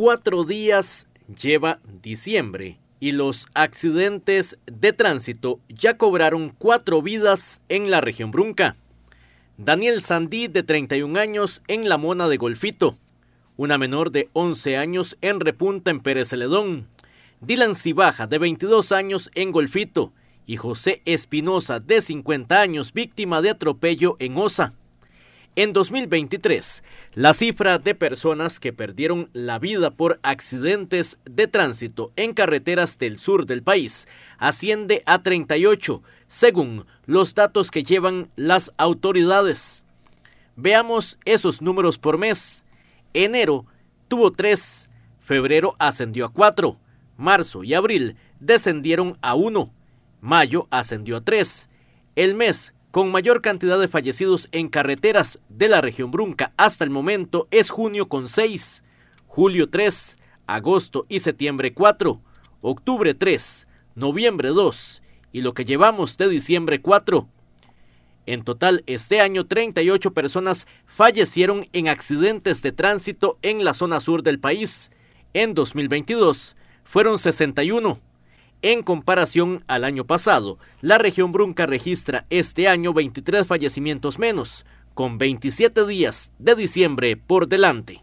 cuatro días lleva diciembre y los accidentes de tránsito ya cobraron cuatro vidas en la región Brunca. Daniel Sandí, de 31 años, en La Mona de Golfito. Una menor de 11 años en Repunta, en Pérez Celedón. Dylan Cibaja, de 22 años, en Golfito. Y José Espinosa, de 50 años, víctima de atropello en Osa. En 2023, la cifra de personas que perdieron la vida por accidentes de tránsito en carreteras del sur del país asciende a 38, según los datos que llevan las autoridades. Veamos esos números por mes. Enero tuvo 3, febrero ascendió a 4, marzo y abril descendieron a 1, mayo ascendió a 3. El mes con mayor cantidad de fallecidos en carreteras de la región Brunca hasta el momento es junio con 6, julio 3, agosto y septiembre 4, octubre 3, noviembre 2 y lo que llevamos de diciembre 4. En total, este año 38 personas fallecieron en accidentes de tránsito en la zona sur del país. En 2022 fueron 61. En comparación al año pasado, la región Brunca registra este año 23 fallecimientos menos, con 27 días de diciembre por delante.